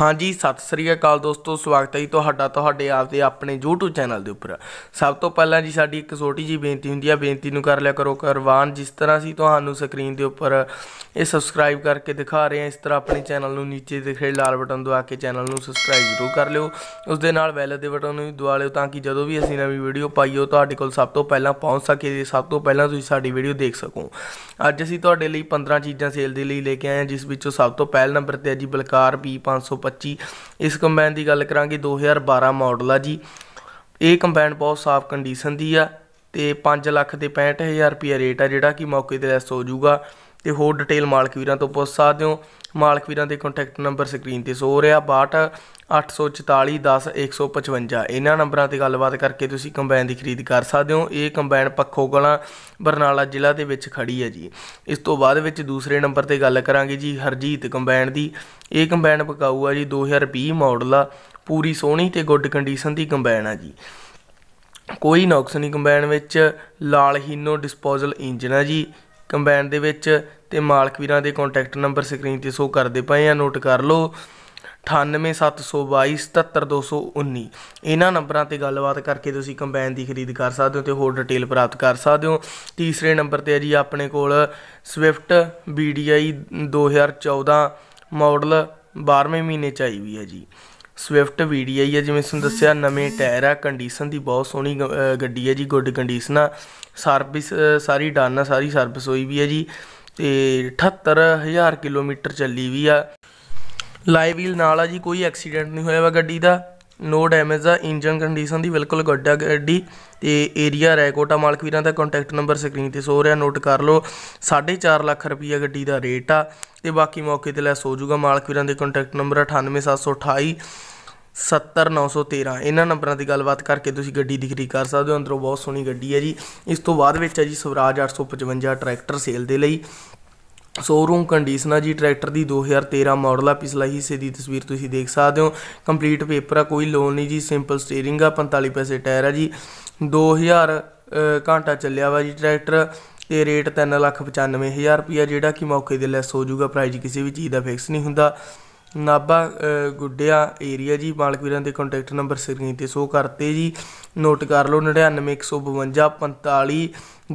ਹਾਂਜੀ ਸਤਿ ਸ੍ਰੀ ਅਕਾਲ ਦੋਸਤੋ ਸਵਾਗਤ ਹੈ ਜੀ ਤੁਹਾਡਾ ਤੁਹਾਡੇ ਆਪ ਦੇ ਆਪਣੇ YouTube ਚੈਨਲ ਦੇ ਉੱਪਰ ਸਭ ਤੋਂ ਪਹਿਲਾਂ ਜੀ ਸਾਡੀ ਇੱਕ ਛੋਟੀ ਜੀ ਬੇਨਤੀ ਹੁੰਦੀ ਹੈ ਬੇਨਤੀ ਨੂੰ ਕਰ ਲਿਆ ਕਰੋ ਕਰਵਾਨ ਜਿਸ ਤਰ੍ਹਾਂ ਸੀ ਤੁਹਾਨੂੰ ਸਕਰੀਨ ਦੇ ਉੱਪਰ ਇਹ ਸਬਸਕ੍ਰਾਈਬ ਕਰਕੇ ਦਿਖਾ ਰਹੇ ਹਾਂ ਇਸ ਤਰ੍ਹਾਂ ਆਪਣੇ ਚੈਨਲ ਨੂੰ ਨੀਚੇ ਦਿਖੇ ਲਾਲ ਬਟਨ ਦਵਾ ਕੇ ਚੈਨਲ ਨੂੰ ਸਬਸਕ੍ਰਾਈਬ ਜ਼ਰੂਰ ਕਰ ਲਿਓ ਉਸ ਦੇ ਨਾਲ ਬੈਲ ਦੇ ਬਟਨ ਨੂੰ ਵੀ ਦਬਾ ਲਿਓ ਤਾਂ ਕਿ ਜਦੋਂ ਵੀ ਅਸੀਂ ਨਵੀਂ ਵੀਡੀਓ ਪਾਈਓ ਤੁਹਾਡੇ ਕੋਲ ਸਭ ਤੋਂ ਪਹਿਲਾਂ ਪਹੁੰਚ ਸਕੇ ਸਭ ਤੋਂ ਪਹਿਲਾਂ ਤੁਸੀਂ ਸਾਡੀ ਵੀਡੀਓ ਦੇਖ ਸਕੋ ਅੱਜ ਅਸੀਂ ਤੁਹਾਡੇ ਲਈ 15 ਚੀਜ਼ਾਂ ਸੇਲ ਦੇ ਲਈ ਲੈ ਕੇ ਆਏ ਹਾਂ ਜਿਸ ਵਿੱਚੋਂ ਸਭ ਤੋਂ ਪਹਿਲ ਨੰਬਰ ਤੇ ਹੈ ਜੀ ਬਲਕਾਰ P500 225 ਇਸ ਕੰਬਾਈਨ ਦੀ ਗੱਲ ਕਰਾਂਗੇ 2012 ਮਾਡਲ ਆ ਜੀ ਇਹ ਕੰਬਾਈਨ ਬਹੁਤ ਸਾਫ਼ ਕੰਡੀਸ਼ਨ ਦੀ ਆ ਤੇ 5 ਲੱਖ ਦੇ 65000 ਰੁਪਏ ਰੇਟ ਆ ਜਿਹੜਾ ਕਿ ਮੌਕੇ ਤੇ ਲੈਸ ਹੋ ਜਾਊਗਾ ਤੇ ਹੋਰ ਡਿਟੇਲ ਮਾਲਕ ਵੀਰਾਂ ਤੋਂ ਪੁੱਛ ਸਕਦੇ ਹੋ ਮਾਲਕ ਵੀਰਾਂ ਦੇ ਕੰਟੈਕਟ ਨੰਬਰ ਸਕਰੀਨ ਤੇ ਸੋ ਰਿਹਾ 62 844 10 155 ਇਹਨਾਂ ਨੰਬਰਾਂ ਤੇ ਗੱਲਬਾਤ ਕਰਕੇ ਤੁਸੀਂ ਕੰਬਾਈਨ ਦੀ ਖਰੀਦ ਕਰ ਸਕਦੇ ਹੋ ਇਹ ਕੰਬਾਈਨ ਪੱਖੋ ਬਰਨਾਲਾ ਜ਼ਿਲ੍ਹਾ ਦੇ ਵਿੱਚ ਖੜੀ ਹੈ ਜੀ ਇਸ ਤੋਂ ਬਾਅਦ ਵਿੱਚ ਦੂਸਰੇ ਨੰਬਰ ਤੇ ਗੱਲ ਕਰਾਂਗੇ ਜੀ ਹਰਜੀਤ ਕੰਬਾਈਨ ਦੀ ਇਹ ਕੰਬਾਈਨ ਪਕਾਊ ਆ ਜੀ 2020 ਮਾਡਲ ਆ ਪੂਰੀ ਸੋਹਣੀ ਤੇ ਗੁੱਡ ਕੰਡੀਸ਼ਨ ਦੀ ਕੰਬਾਈਨ ਆ ਜੀ ਕੋਈ ਨੁਕਸ ਨਹੀਂ ਕੰਬਾਈਨ ਵਿੱਚ ਲਾਲ ਹੀਨੋ ਡਿਸਪੋਜ਼ਲ ਇੰਜਨ ਆ ਜੀ ਕੰਬਾਈਨ ਦੇ ਵਿੱਚ ਤੇ ਮਾਲਕ ਵੀਰਾਂ ਦੇ ਕੰਟੈਕਟ ਨੰਬਰ ਸਕਰੀਨ ਤੇ ਸ਼ੋ ਕਰਦੇ ਪਏ ਆ ਨੋਟ ਕਰ ਲਓ 9872277219 ਇਹਨਾਂ ਨੰਬਰਾਂ ਤੇ ਗੱਲਬਾਤ ਕਰਕੇ ਤੁਸੀਂ ਕੰਬਾਈਨ ਦੀ ਖਰੀਦ ਕਰ ਸਕਦੇ ਹੋ ਤੇ ਹੋਰ ਡਿਟੇਲ ਪ੍ਰਾਪਤ ਕਰ ਸਕਦੇ ਹੋ ਤੀਸਰੇ ਨੰਬਰ ਤੇ ਹੈ ਜੀ ਆਪਣੇ ਕੋਲ ਸਵਿਫਟ BDI 2014 ਮਾਡਲ 12ਵੇਂ ਮਹੀਨੇ ਚ ਆਈ ਵੀ ਹੈ ਜੀ ਸਵਿਫਟ BDI ਹੈ ਜਿਵੇਂ ਤੁਹਾਨੂੰ ਦੱਸਿਆ ਨਵੇਂ ਟਾਇਰ ਆ ਕੰਡੀਸ਼ਨ ਦੀ ਬਹੁਤ ਸੋਹਣੀ ਗੱਡੀ ਹੈ ਜੀ ਗੁੱਡ ਕੰਡੀਸ਼ਨ ਆ ਸਰਵਿਸ ਸਾਰੀ ਡਨ ਆ ਸਾਰੀ ਸਰਵਿਸ ਹੋਈ ਵੀ ਹੈ ਜੀ ਤੇ 78000 ਕਿਲੋਮੀਟਰ ਚੱਲੀ ਵੀ ਆ ਲਾਈਵ ਵੀਲ ਨਾਲ ਆ ਜੀ ਕੋਈ ਐਕਸੀਡੈਂਟ ਨਹੀਂ ਹੋਇਆ ਵਾ ਗੱਡੀ ਦਾ ਨੋ ਡੈਮੇਜ ਆ ਇੰਜਨ ਕੰਡੀਸ਼ਨ ਦੀ ਬਿਲਕੁਲ ਗੁੱਡ ਆ ਗੱਡੀ ਤੇ ਏਰੀਆ ਰੈਕੋਟਾ ਮਾਲਕ ਵੀਰਾਂ ਦਾ ਕੰਟੈਕਟ ਨੰਬਰ ਸਕਰੀਨ ਤੇ ਸੋ ਰਿਹਾ ਨੋਟ ਕਰ ਲਓ 4.5 ਲੱਖ ਰੁਪਈਆ ਗੱਡੀ ਦਾ ਰੇਟ ਆ ਤੇ ਬਾਕੀ ਮੌਕੇ ਤੇ ਲੈ ਸੋ ਜੂਗਾ ਮਾਲਕ ਵੀਰਾਂ ਦੇ ਕੰਟੈਕਟ ਨੰਬਰ 98728 70913 ਇਹਨਾਂ ਨੰਬਰਾਂ ਦੀ ਗੱਲਬਾਤ ਕਰਕੇ ਤੁਸੀਂ ਗੱਡੀ ਦੀ ਖਰੀਦ ਕਰ ਸਕਦੇ ਹੋ ਅੰਦਰੋਂ ਬਹੁਤ ਸੋਹਣੀ ਗੱਡੀ ਹੈ ਜੀ ਇਸ ਤੋਂ ਬਾਅਦ ਵਿੱਚ ਹੈ ਜੀ ਸਵਰਾਜ 855 ਟਰੈਕਟਰ ਸੇਲ ਦੇ ਲਈ ਸ਼ੋਰੂਮ ਕੰਡੀਸ਼ਨ ਹੈ ਜੀ ਟਰੈਕਟਰ ਦੀ 2013 ਮਾਡਲ ਆ ਪਿਛਲਾ ਹਿੱਸੇ ਦੀ ਤਸਵੀਰ ਤੁਸੀਂ ਦੇਖ ਸਕਦੇ ਹੋ ਕੰਪਲੀਟ ਪੇਪਰ ਆ ਕੋਈ ਲੋਨ ਨਹੀਂ ਜੀ ਸਿੰਪਲ ਸਟੀering ਆ 45 ਪੈਸੇ ਟਾਇਰ ਆ ਜੀ 2000 ਘੰਟਾ ਚੱਲਿਆ ਵਾ ਜੀ ਟਰੈਕਟਰ ਤੇ ਰੇਟ 395000 ਰੁਪਿਆ ਜਿਹੜਾ ਕਿ ਮੌਕੇ ਦੇ ਲੈਸ ਹੋ ਜਾਊਗਾ ਪ੍ਰਾਈਸ ਕਿਸੇ ਵੀ ਚੀਜ਼ ਦਾ ਫਿਕਸ ਨਹੀਂ ਹੁੰਦਾ ਨਾਬਾ ਗੁੱਡਿਆ ਏਰੀਆ ਜੀ ਮਾਲਕ ਵੀਰਾਂ ਦੇ ਕੰਟੈਕਟ ਨੰਬਰ ਸਕਰੀਨ ਤੇ ਸ਼ੋ ਕਰਤੇ ਜੀ ਨੋਟ ਕਰ ਲਓ 99152 45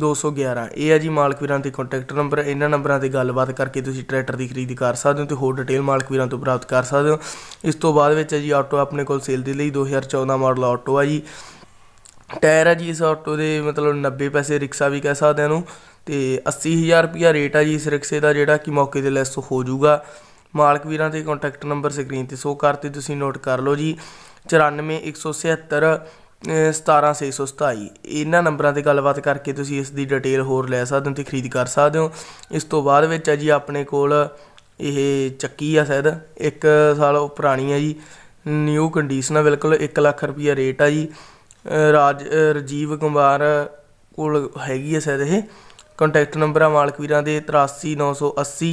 211 ਇਹ ਆ ਜੀ ਮਾਲਕ ਵੀਰਾਂ ਦੇ ਕੰਟੈਕਟ ਨੰਬਰ ਇਹਨਾਂ ਨੰਬਰਾਂ ਤੇ ਗੱਲਬਾਤ ਕਰਕੇ ਤੁਸੀਂ ਟਰੈਕਟਰ ਦੀ ਖਰੀਦ ਕਰ ਸਕਦੇ ਹੋ ਤੇ ਹੋਰ ਡਿਟੇਲ ਮਾਲਕ ਵੀਰਾਂ ਤੋਂ ਪ੍ਰਾਪਤ ਕਰ ਸਕਦੇ ਹੋ ਇਸ ਤੋਂ ਬਾਅਦ ਵਿੱਚ ਹੈ ਜੀ ਆਟੋ ਆਪਣੇ ਕੋਲ ਸੇਲ ਦੇ ਲਈ 2014 ਮਾਡਲ ਆਟੋ ਆ ਜੀ ਟਾਇਰ ਆ ਜੀ ਇਸ ਆਟੋ ਦੇ ਮਤਲਬ 90 ਪੈਸੇ ਰਿਕਸ਼ਾ ਵੀ ਕਹਿ ਸਕਦੇ ਆ ਨੂੰ ਤੇ 80000 ਰੁਪਿਆ ਰੇਟ ਆ ਜੀ ਇਸ ਰਿਕਸ਼ੇ ਦਾ ਜਿਹੜਾ ਕਿ ਮੌਕੇ ਤੇ ਲੈਸ ਹੋ ਜਾਊਗਾ ਮਾਲਕ ਵੀਰਾਂ ਦੇ ਕੰਟੈਕਟ ਨੰਬਰ ਸਕਰੀਨ ਤੇ ਸੋ ਕਰਤੇ ਤੁਸੀਂ ਨੋਟ ਕਰ ਲਓ ਜੀ 94176 17627 ਇਹਨਾਂ ਨੰਬਰਾਂ ਤੇ ਗੱਲਬਾਤ ਕਰਕੇ ਤੁਸੀਂ ਇਸ ਦੀ ਡਿਟੇਲ ਹੋਰ ਲੈ ਸਕਦੇ ਹੋ ਤੇ ਖਰੀਦ ਕਰ ਸਕਦੇ ਹੋ ਇਸ ਤੋਂ ਬਾਅਦ ਵਿੱਚ ਹੈ ਜੀ ਆਪਣੇ ਕੋਲ ਇਹ ਚੱਕੀ ਆ ਸ਼ਾਇਦ 1 ਸਾਲ ਪੁਰਾਣੀ ਆ ਜੀ ਨਿਊ ਕੰਡੀਸ਼ਨ ਆ ਬਿਲਕੁਲ 1 ਲੱਖ ਰੁਪਿਆ ਰੇਟ ਆ ਜੀ ਰਾਜ ਰਜੀਵ ਕੁਮਾਰ ਕੋਲ ਹੈਗੀ ਆ ਸ਼ਾਇਦ ਇਹ ਕੰਟੈਕਟ ਨੰਬਰ ਆ ਮਾਲਕ ਵੀਰਾਂ ਦੇ 83980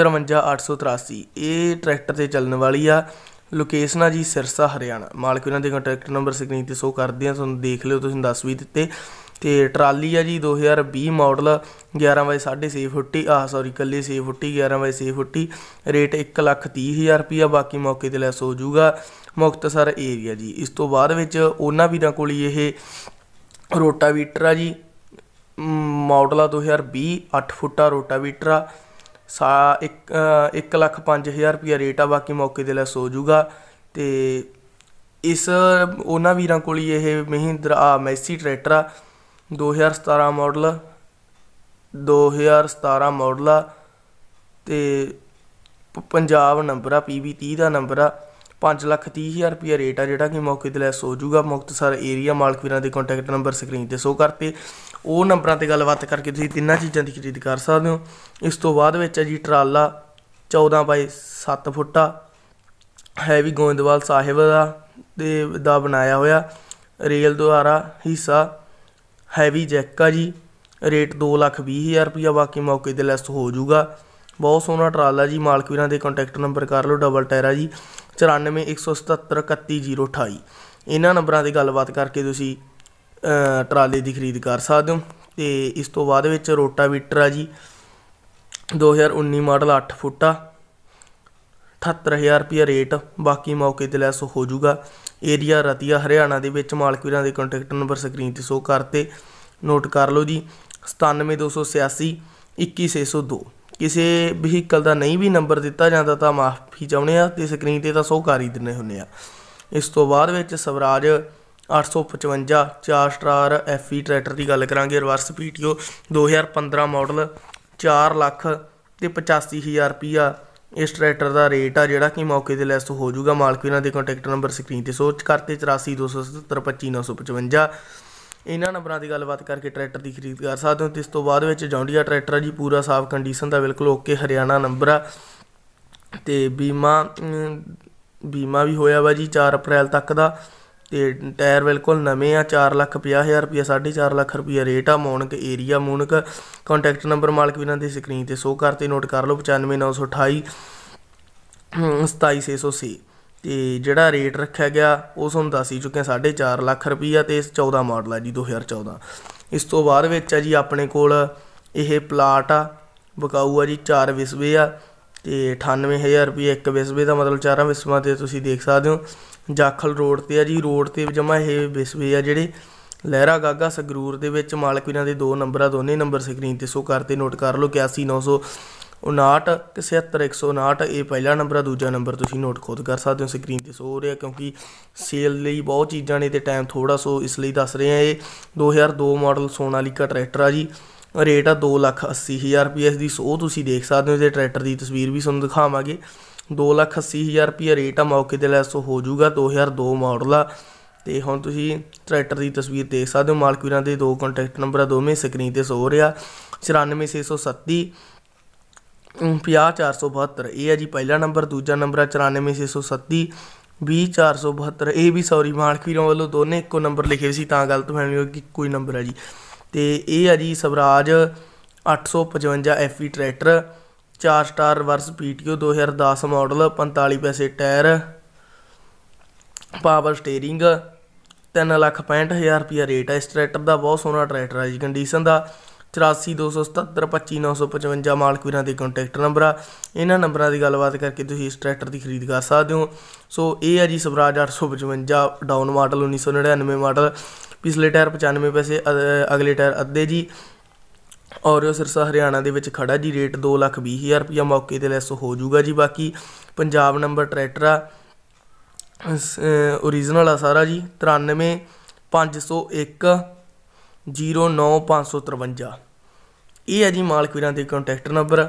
54883 ਇਹ ਟਰੈਕਟਰ ਤੇ ਚੱਲਣ ਵਾਲੀ ਆ ਲੋਕੇਸ਼ਨ ਆ ਜੀ ਸਿਰਸਾ ਹਰਿਆਣਾ ਮਾਲਕ ਵੀਰਾਂ ਦੇ ਕੰਟੈਕਟ ਨੰਬਰ ਸਕਰੀਨ ਤੇ ਸ਼ੋ ਕਰਦੇ ਆ ਤੁਹਾਨੂੰ ਦੇਖ ਲਿਓ ਤੁਸੀਂ ਦੱਸ ਵੀ ਦਿੱਤੇ ਤੇ ਟਰਾਲੀ ਆ ਜੀ 2020 ਮਾਡਲ 11 ਬਾਈ 6.5 ਫੁੱਟੀ ਆ ਸੌਰੀ ਕੱਲੀ 6 ਫੁੱਟੀ 11 ਬਾਈ 6 ਫੁੱਟੀ ਰੇਟ 1 ਲੱਖ 30000 ਰੁਪਿਆ ਬਾਕੀ ਮੌਕੇ ਤੇ ਲੈਸ ਹੋ ਜਾਊਗਾ ਮੁਕਤਸਰ ਏਰੀਆ ਜੀ ਇਸ ਤੋਂ ਬਾਅਦ ਵਿੱਚ ਉਹਨਾਂ ਵੀਰਾਂ ਕੋਲ ਇਹ ਰੋਟਾਵੀਟਰ ਆ ਜੀ ਮਾਡਲ ਆ 2020 8 ਫੁੱਟਾ ਰੋਟਾਵੀਟਰ ਆ ਸਾ 1 1 ਲੱਖ 5000 ਰੁਪਿਆ ਰੇਟ ਆ ਬਾਕੀ ਮੌਕੇ ਦੇ ਲੈਸ ਹੋ ਜੂਗਾ ਤੇ ਇਸ ਉਹਨਾਂ ਵੀਰਾਂ ਕੋਲ ਹੀ ਇਹ ਮਹਿੰਦਰਾ ਆ ਮੈਸੀ ਟਰੈਕਟਰ ਆ 2017 ਮਾਡਲ 2017 ਮਾਡਲ ਆ ਤੇ ਪੰਜਾਬ ਨੰਬਰ ਆ PB30 ਦਾ ਨੰਬਰ ਆ 5 ਲੱਖ 30000 ਰੁਪਏ ਰੇਟ ਆ ਜਿਹੜਾ ਕਿ ਮੌਕੇ ਤੇ ਲੈਸ ਹੋ ਜੂਗਾ ਮੁਕਤਸਰ ਏਰੀਆ ਮਾਲਕ ਵੀਰਾਂ ਦੇ ਕੰਟੈਕਟ ਨੰਬਰ ਸਕਰੀਨ ਤੇ ਸ਼ੋ ਕਰਤੇ ਉਹ ਨੰਬਰਾਂ ਤੇ ਗੱਲਬਾਤ ਕਰਕੇ ਤੁਸੀਂ ਤਿੰਨਾਂ ਚੀਜ਼ਾਂ ਦੀ ਖਰੀਦ ਕਰ ਸਕਦੇ ਹੋ ਇਸ ਤੋਂ ਬਾਅਦ ਵਿੱਚ ਹੈ ਜੀ ਟਰਾਲਾ 14 ਬਾਈ 7 ਫੁੱਟਾ ਹੈਵੀ ਗੋਇੰਦਵਾਲ ਸਾਹਿਬ ਦਾ ਦੇ ਦਾ ਬਣਾਇਆ ਹੋਇਆ ਰੇਲ ਦੁਆਰਾ ਹਿੱਸਾ ਹੈਵੀ ਜੈਕਾ ਜੀ ਰੇਟ 2 ਲੱਖ 20 ਹਜ਼ਾਰ ਰੁਪਇਆ ਬਾਕੀ ਮੌਕੇ ਤੇ ਲੈਸ ਹੋ ਜਾਊਗਾ ਬਹੁਤ ਸੋਹਣਾ ਟਰਾਲਾ ਜੀ ਮਾਲਕ ਵੀਰਾਂ ਦੇ ਕੰਟੈਕਟ ਨੰਬਰ ਕਰ ਲਓ ਡਬਲ ਟੈਰਾ ਜੀ 9417731028 ਇਹਨਾਂ ਨੰਬਰਾਂ ਤੇ ਗੱਲਬਾਤ ਕਰਕੇ ਤੁਸੀਂ ਟਰਾਲੇ ਦੀ ਖਰੀਦ ਕਰ ਸਕਦੇ ਹੋ ਤੇ ਇਸ ਤੋਂ ਬਾਅਦ ਵਿੱਚ ਰੋਟਾਵੀਟਰ ਆ ਜੀ 2019 ਮਾਡਲ 8 ਫੁੱਟਾ 78000 ਰੁਪਏ ਰੇਟ ਬਾਕੀ ਮੌਕੇ ਤੇ ਲੈਸ ਹੋ ਜਾਊਗਾ ਏਰੀਆ ਰਤੀਆ ਹਰਿਆਣਾ ਦੇ ਵਿੱਚ ਮਾਲਕ ਵੀਰਾਂ ਦੇ ਕੰਟੈਕਟ ਨੰਬਰ ਸਕਰੀਨ ਤੇ ਸ਼ੋ ਕਰਤੇ ਨੋਟ ਕਰ ਲਓ ਜੀ 97286 21602 ਕਿਸੇ ਵਹੀਕਲ ਦਾ ਨਹੀਂ ਵੀ ਨੰਬਰ ਦਿੱਤਾ ਜਾਂਦਾ ਤਾਂ ਮਾਫੀ ਚਾਹੁੰਦੇ ਆ ਤੇ ਸਕਰੀਨ ਤੇ ਤਾਂ ਸ਼ੋ ਕਰ ਹੀ ਦਿੰਨੇ ਹੁੰਨੇ ਆ ਇਸ ਤੋਂ ਬਾਅਦ ਵਿੱਚ ਸਵਰਾਜ 855 4 ਸਟਾਰ ਐਫਈ ਟਰੈਕਟਰ ਦੀ ਗੱਲ ਕਰਾਂਗੇ ਰਿਵਰਸ ਪੀਟੀਓ 2015 ਮਾਡਲ 4 ਲੱਖ ਤੇ 85000 ਰੁਪਿਆ ਇਸ ਟਰੈਕਟਰ ਦਾ ਰੇਟ ਆ ਜਿਹੜਾ ਕਿ ਮੌਕੇ ਤੇ ਲੈਸ ਹੋ ਜਾਊਗਾ ਮਾਲਕ ਇਹਨਾਂ ਦੇ ਕੰਟੈਕਟ ਨੰਬਰ ਸਕਰੀਨ ਤੇ ਸੋਚ ਕਰਤੇ 8427725955 ਇਹਨਾਂ ਨੰਬਰਾਂ ਦੀ ਗੱਲਬਾਤ ਕਰਕੇ ਟਰੈਕਟਰ ਦੀ ਖਰੀਦ ਕਰ ਸਕਦੇ ਹੋ ਤੇ ਇਸ ਤੋਂ ਬਾਅਦ ਵਿੱਚ ਜੌਂਡੀਆ ਟਰੈਕਟਰ ਜੀ ਪੂਰਾ ਸਾਫ ਕੰਡੀਸ਼ਨ ਦਾ ਬਿਲਕੁਲ ਓਕੇ ਹਰਿਆਣਾ ਨੰਬਰ ਆ ਤੇ ਬੀਮਾ ਬੀਮਾ ਵੀ ਹੋਇਆ ਵਾ ਜੀ 4 ਅਪ੍ਰੈਲ ਤੱਕ ਦਾ ਤੇ ਟਾਇਰ ਬਿਲਕੁਲ ਨਵੇਂ ਆ 4 ਲੱਖ 50 ਹਜ਼ਾਰ 4.5 ਲੱਖ ਰੁਪਇਆ ਰੇਟ ਆ Monak area Monak contact number ਮਾਲਕ ਵੀਰਾਂ ਦੀ ਸਕਰੀਨ ਤੇ ਸ਼ੋ ਕਰਤੇ ਨੋਟ ਕਰ ਲਓ 95928 27606 ਤੇ ਜਿਹੜਾ ਰੇਟ ਰੱਖਿਆ ਗਿਆ ਉਹ ਤੁਹਾਨੂੰ ਦੱਸ ਹੀ ਚੁੱਕੇ 4.5 ਲੱਖ ਰੁਪਇਆ ਤੇ 14 ਮਾਡਲ ਆ ਜੀ 2014 ਇਸ ਤੋਂ ਬਾਅਦ ਵਿੱਚ ਆ ਜੀ ਆਪਣੇ ਕੋਲ ਇਹ ਪਲਾਟ ਆ ਬਕਾਊ ਆ ਜੀ 4 ਵਿਸਵੇ ਆ ਤੇ 98000 ਰੁਪਏ ਇੱਕ ਵਿਸਵੇ ਦਾ ਮਤਲਬ ਚਾਰਾਂ ਵਿਸਵਾਂ ਤੇ ਤੁਸੀਂ ਦੇਖ ਸਕਦੇ ਹੋ ਜਾਖਲ ਰੋਡ ਤੇ ਆ ਜੀ ਰੋਡ ਤੇ ਜਮਾ ਇਹ ਵਿਸਵੇ ਆ ਜਿਹੜੇ ਲਹਿਰਾ ਗਾਗਾ ਸਗਰੂਰ ਦੇ ਵਿੱਚ ਮਾਲਕ ਇਹਨਾਂ ਦੇ ਦੋ ਨੰਬਰ ਆ ਦੋਨੇ ਨੰਬਰ ਸਕਰੀਨ ਤੇ ਸੋ ਕਰਤੇ ਨੋਟ ਕਰ ਲਓ 81959 ਤੇ ਇਹ ਪਹਿਲਾ ਨੰਬਰ ਆ ਦੂਜਾ ਨੰਬਰ ਤੁਸੀਂ ਨੋਟ ਖੁਦ ਕਰ ਸਕਦੇ ਹੋ ਸਕਰੀਨ ਤੇ ਸੋ ਰਿਹਾ ਕਿਉਂਕਿ ਸੇਲ ਲਈ ਬਹੁਤ ਚੀਜ਼ਾਂ ਨੇ ਤੇ ਟਾਈਮ ਥੋੜਾ ਸੋ ਇਸ ਲਈ ਦੱਸ ਰਹੇ ਆ ਇਹ 2002 ਮਾਡਲ ਸੋਨਾਲੀਕਾ ਟਰੈਕਟਰ ਆ ਜੀ ਰੇਟ ਆ 2 ਲੱਖ 80 ਹਜ਼ਾਰ ਰੁਪਏ ਇਸ ਦੀ ਸੋ ਤੁਸੀਂ ਦੇਖ ਸਕਦੇ ਹੋ ਜੇ ਟਰੈਕਟਰ ਦੀ ਤਸਵੀਰ ਵੀ ਤੁਹਾਨੂੰ ਦਿਖਾਵਾਂਗੇ 2 ਲੱਖ 80 ਹਜ਼ਾਰ ਰੁਪਏ ਰੇਟ ਆ ਮੌਕੇ ਤੇ ਲੈਸ ਹੋ ਜਾਊਗਾ 2002 ਮਾਡਲ ਆ ਤੇ ਹੁਣ ਤੁਸੀਂ ਟਰੈਕਟਰ ਦੀ ਤਸਵੀਰ ਦੇਖ ਸਕਦੇ ਹੋ ਮਾਲਕ ਵੀਰਾਂ ਦੇ ਦੋ ਕੰਟੈਕਟ ਨੰਬਰ ਆ ਦੋਵੇਂ ਸਕਰੀਨ ਤੇ ਸੋ ਰਿਹਾ 94637 50472 ਇਹ ਆ ਜੀ ਪਹਿਲਾ ਨੰਬਰ ਦੂਜਾ ਨੰਬਰ ਆ 94637 20472 ਇਹ ਵੀ ਸੌਰੀ ਮਾਲਕ ਵੀਰਾਂ ਵੱਲੋਂ ਦੋਨੇ ਇੱਕੋ ਨੰਬਰ ਲਿਖੇ ਸੀ ਤਾਂ ਗਲਤ ਫਹਿਮੀ ਗਈ ਕਿ ਕੋਈ ਨੰਬਰ ਆ ਜੀ ਤੇ ਇਹ ਆ ਜੀ ਸਵਰਾਜ 855 ਐਫਈ ਟਰੈਕਟਰ 4 ਸਟਾਰ ਵਰਸ ਪੀਟੀਓ 2010 ਮਾਡਲ 45 ਪੈਸੇ ਟਾਇਰ ਪਾਵਰ ਸਟੀering 365000 ਰੁਪਿਆ ਰੇਟ ਹੈ ਇਸ ਟਰੈਕਟਰ ਦਾ ਬਹੁਤ ਸੋਹਣਾ ਟਰੈਕਟਰ ਹੈ ਜੀ ਕੰਡੀਸ਼ਨ ਦਾ 8427725955 ਮਾਲਕ ਵੀਰਾਂ ਦੇ ਕੰਟੈਕਟ ਨੰਬਰ ਆ ਇਹਨਾਂ ਨੰਬਰਾਂ ਦੀ ਗੱਲਬਾਤ ਕਰਕੇ ਤੁਸੀਂ ਇਸ ਟਰੈਕਟਰ ਦੀ ਖਰੀਦ ਕਰ ਸਕਦੇ ਹੋ ਸੋ ਇਹ ਆ ਜੀ ਸਵਰਾਜ 855 ਡਾਊਨ ਮਾਡਲ 1999 ਮਾਡਲ ਪਿਛਲੇ ਟਾਇਰ 95 ਪੈਸੇ ਅਗਲੇ ਟਾਇਰ ਅੱਧੇ ਜੀ ਔਰ ਸਿਰਸਾ ਹਰਿਆਣਾ ਦੇ ਵਿੱਚ ਖੜਾ ਜੀ ਰੇਟ 2 ਲੱਖ 20 ਹਜ਼ਾਰ ਰੁਪਇਆ ਮੌਕੇ ਤੇ ਲੈਸ ਹੋ ਜਾਊਗਾ ਜੀ ਬਾਕੀ ਪੰਜਾਬ ਨੰਬਰ ਟਰੈਕਟਰ ਆ ओरिजिनल ਆ ਸਾਰਾ ਜੀ 93 501 09553 ਇਹ ਹੈ ਜੀ ਮਾਲਕ ਵੀਰਾਂ ਦੇ ਕੰਟੈਕਟ ਨੰਬਰ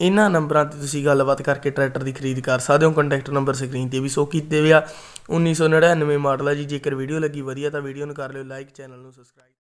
ਇਹਨਾਂ ਨੰਬਰਾਂ ਤੇ ਤੁਸੀਂ ਗੱਲਬਾਤ ਕਰਕੇ ਟਰੈਕਟਰ ਦੀ ਖਰੀਦ ਕਰ ਸਕਦੇ ਹੋ ਕੰਟੈਕਟ ਨੰਬਰ ਸਕਰੀਨ ਤੇ ਵੀ ਸੋ ਕੀਤੇ ਹੋਇਆ 1999 ਮਾਡਲ ਹੈ ਜੀ ਜੇਕਰ ਵੀਡੀਓ ਲੱਗੀ ਵਧੀਆ ਤਾਂ ਵੀਡੀਓ ਨੂੰ ਕਰ ਲਿਓ ਲਾਈਕ ਚੈਨਲ ਨੂੰ ਸਬਸਕ੍ਰਾਈਬ